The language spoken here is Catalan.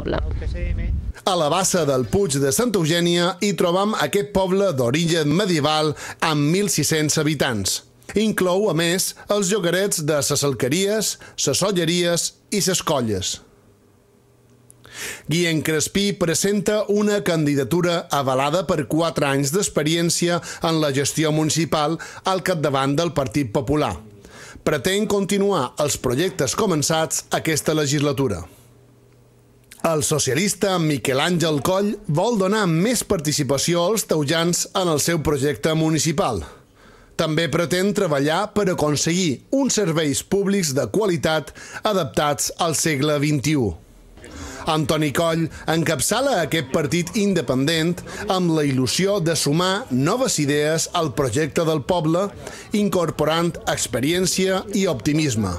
poble. A la bassa del Puig de Santa Eugènia hi trobam aquest poble d'origen medieval amb 1.600 habitants. Inclou, a més, els llogarets de ses alqueries, ses olleries i ses colles. Guillem Crespí presenta una candidatura avalada per 4 anys d'experiència en la gestió municipal al capdavant del Partit Popular. Pretén continuar els projectes començats aquesta legislatura. El socialista Miquel Àngel Coll vol donar més participació als taujans en el seu projecte municipal. També pretén treballar per aconseguir uns serveis públics de qualitat adaptats al segle XXI. Antoni Coll encapçala aquest partit independent amb la il·lusió de sumar noves idees al projecte del poble, incorporant experiència i optimisme.